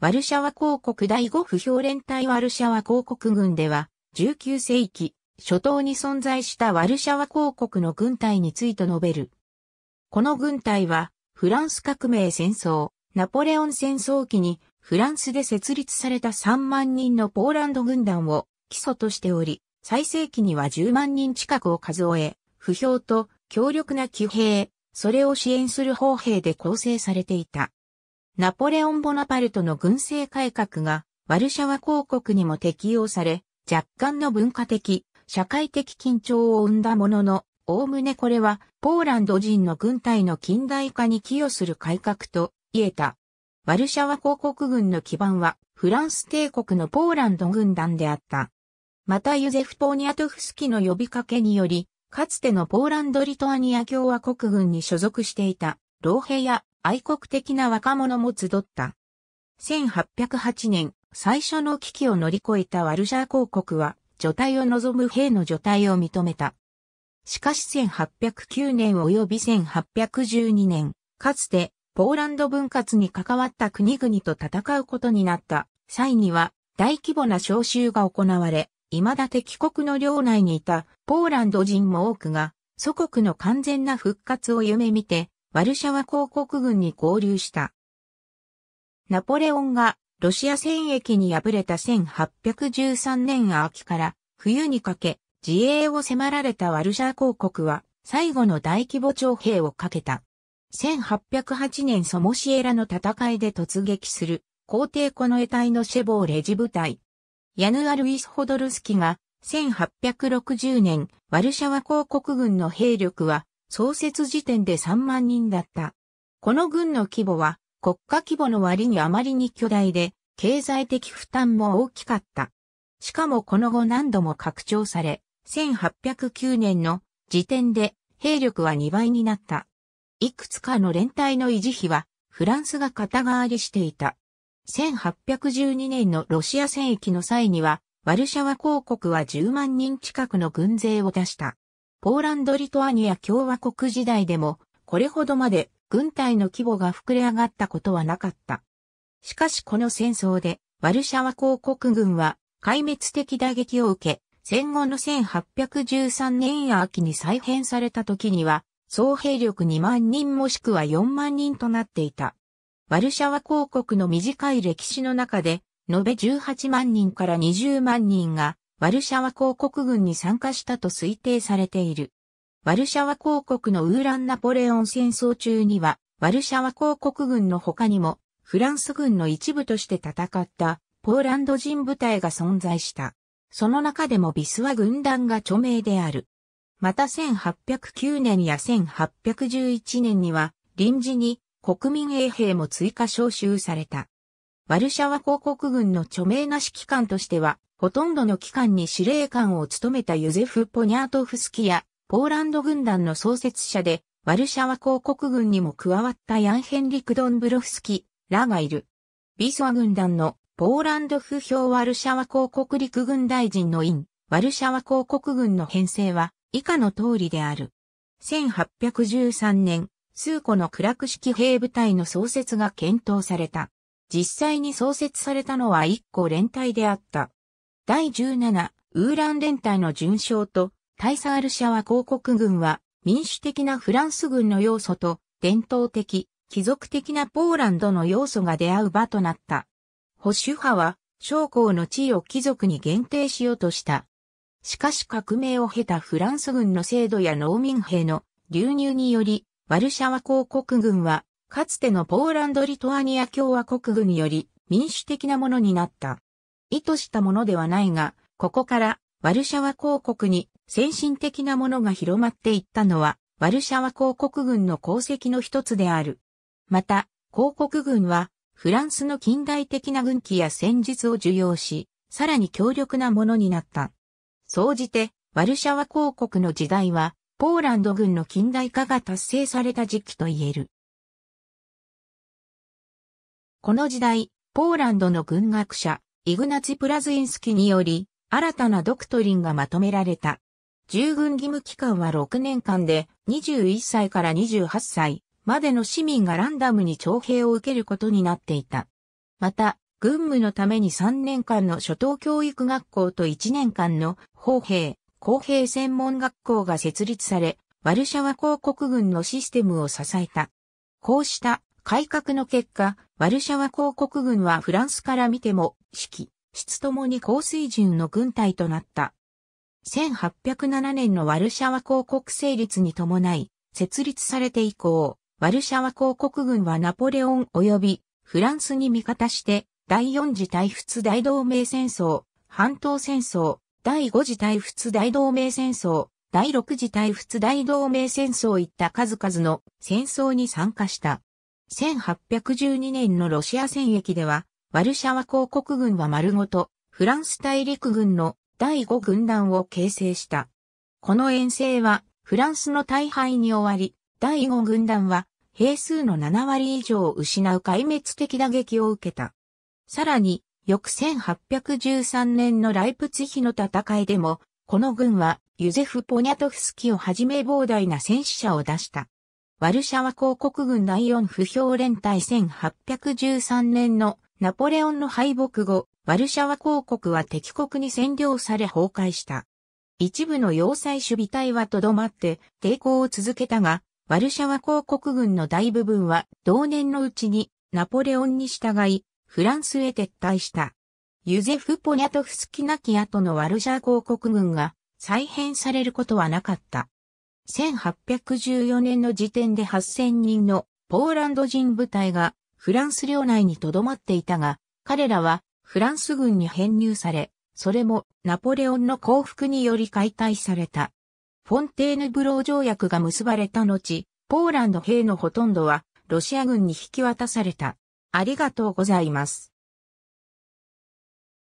ワルシャワ公国第五不評連隊ワルシャワ公国軍では、19世紀、初頭に存在したワルシャワ公国の軍隊について述べる。この軍隊は、フランス革命戦争、ナポレオン戦争期に、フランスで設立された3万人のポーランド軍団を基礎としており、最盛期には10万人近くを数え、不評と強力な騎兵、それを支援する砲兵で構成されていた。ナポレオン・ボナパルトの軍政改革がワルシャワ公国にも適用され、若干の文化的、社会的緊張を生んだものの、おおむねこれはポーランド人の軍隊の近代化に寄与する改革と言えた。ワルシャワ公国軍の基盤はフランス帝国のポーランド軍団であった。またユゼフ・ポーニアトフスキの呼びかけにより、かつてのポーランド・リトアニア共和国軍に所属していた老兵や愛国的な若者も集った。1808年、最初の危機を乗り越えたワルシャー公国は、除隊を望む兵の除隊を認めた。しかし1809年及び1812年、かつて、ポーランド分割に関わった国々と戦うことになった際には、大規模な召集が行われ、未だ敵国の領内にいたポーランド人も多くが、祖国の完全な復活を夢見て、ワルシャワ公国軍に合流した。ナポレオンがロシア戦役に敗れた1813年秋から冬にかけ自衛を迫られたワルシャワ公国は最後の大規模徴兵をかけた。1808年ソモシエラの戦いで突撃する皇帝この得体のシェボーレジ部隊。ヤヌアルイス・ホドルスキが1860年ワルシャワ公国軍の兵力は創設時点で3万人だった。この軍の規模は国家規模の割にあまりに巨大で、経済的負担も大きかった。しかもこの後何度も拡張され、1809年の時点で兵力は2倍になった。いくつかの連帯の維持費はフランスが肩代わりしていた。1812年のロシア戦役の際には、ワルシャワ公国は10万人近くの軍勢を出した。ポーランド・リトアニア共和国時代でも、これほどまで軍隊の規模が膨れ上がったことはなかった。しかしこの戦争で、ワルシャワ公国軍は壊滅的打撃を受け、戦後の1813年秋に再編された時には、総兵力2万人もしくは4万人となっていた。ワルシャワ公国の短い歴史の中で、延べ18万人から20万人がワルシャワ公国軍に参加したと推定されている。ワルシャワ公国のウーランナポレオン戦争中には、ワルシャワ公国軍の他にも、フランス軍の一部として戦ったポーランド人部隊が存在した。その中でもビスは軍団が著名である。また1809年や1811年には臨時に国民衛兵も追加招集された。ワルシャワ公国軍の著名な指揮官としてはほとんどの期間に司令官を務めたユゼフ・ポニャートフスキや、ポーランド軍団の創設者で、ワルシャワ公国軍にも加わったヤンヘンリク・ドンブロフスキらがいる。ビソワ軍団のポーランド不評ワルシャワ公国陸軍大臣の院、ワルシャワ公国軍の編成は以下の通りである。1813年、数個のクラク式兵部隊の創設が検討された。実際に創設されたのは1個連隊であった。第17、ウーラン連隊の巡将と、タイサールャワ広告軍は、民主的なフランス軍の要素と、伝統的、貴族的なポーランドの要素が出会う場となった。保守派は、将校の地位を貴族に限定しようとした。しかし革命を経たフランス軍の制度や農民兵の流入により、ワルシャワ公国軍は、かつてのポーランド・リトアニア共和国軍より民主的なものになった。意図したものではないが、ここからワルシャワ公国に先進的なものが広まっていったのは、ワルシャワ公国軍の功績の一つである。また、公国軍は、フランスの近代的な軍機や戦術を受容し、さらに強力なものになった。総じて、ワルシャワ公国の時代は、ポーランド軍の近代化が達成された時期と言える。この時代、ポーランドの軍学者、イグナチ・プラズインスキにより、新たなドクトリンがまとめられた。従軍義務期間は6年間で、21歳から28歳までの市民がランダムに徴兵を受けることになっていた。また、軍務のために3年間の初等教育学校と1年間の砲兵、公兵専門学校が設立され、ワルシャワ公国軍のシステムを支えた。こうした改革の結果、ワルシャワ公国軍はフランスから見ても、指揮、質ともに高水準の軍隊となった。1807年のワルシャワ公国成立に伴い、設立されて以降、ワルシャワ公国軍はナポレオン及びフランスに味方して、第四次大仏大同盟戦争、半島戦争、第五次大仏大同盟戦争、第六次大仏大同盟戦争いった数々の戦争に参加した。1812年のロシア戦役では、ワルシャワ公国軍は丸ごと、フランス大陸軍の第5軍団を形成した。この遠征は、フランスの大敗に終わり、第5軍団は、兵数の7割以上を失う壊滅的打撃を受けた。さらに、翌1813年のライプツヒの戦いでも、この軍はユゼフ・ポニャトフスキをはじめ膨大な戦死者を出した。ワルシャワ公国軍第四不評連隊1813年のナポレオンの敗北後、ワルシャワ公国は敵国に占領され崩壊した。一部の要塞守備隊はとどまって抵抗を続けたが、ワルシャワ公国軍の大部分は同年のうちにナポレオンに従い、フランスへ撤退した。ユゼフ・ポニャトフスキナキアとのワルシャワ公国軍が再編されることはなかった。1814年の時点で8000人のポーランド人部隊がフランス領内に留まっていたが、彼らはフランス軍に編入され、それもナポレオンの降伏により解体された。フォンテーヌブロー条約が結ばれた後、ポーランド兵のほとんどはロシア軍に引き渡された。ありがとうございます。